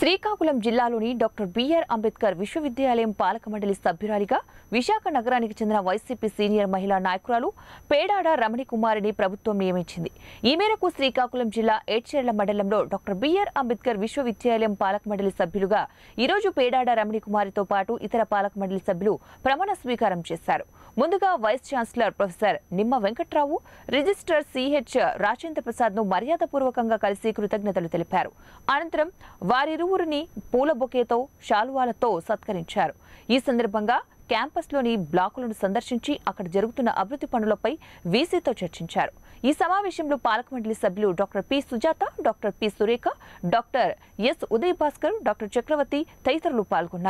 శ్రీకాకుళం జిల్లాలోని doctor BR Ambedkar విశ్వవిద్యాలయం పాలక మండలి సభ్యురాలిగా విశాఖ నగరానికి చెందిన వైసీపీ సీనియర్ మహిళా నాయకురాలు పేడాడ రమణి కుమారిని ప్రభుత్వం నియమించింది ఈ మేరకు శ్రీకాకుళం జిల్లా ఏడ్చేర్ల మండలంలో డాక్టర్ బిఆర్ అంబేద్కర్ విశ్వవిద్యాలయం పాలక మండలి సభ్యులుగా ఈరోజు పేడాడ రమణి కుమారితో పాటు ఇతర పాలక మండలి సభ్యులు ప్రమాణ స్వీకారం చేశారు ముందుగా vice chancellor professor Nimma Venkatrao registrar C H Rajendra Prasad ను మర్యాదపూర్వకంగా కలిసి కృతజ్ఞతలు తెలిపారు అనంతరం వారిరు పలువురిని పూల బొకేతో శాలువాలతో సత్కరించారు ఈ సందర్భంగా క్యాంపస్లోని బ్లాకులను సందర్శించి అక్కడ జరుగుతున్న అభివృద్ధి పనులపై వీసీతో చర్చించారు ఈ సమావేశంలో పాలకమండలి సభ్యులు doctor P Sujatha doctor P Surekha doctor S Uday Bhaskar doctor Chakravarthi తదితరులు పాల్గొన్నారు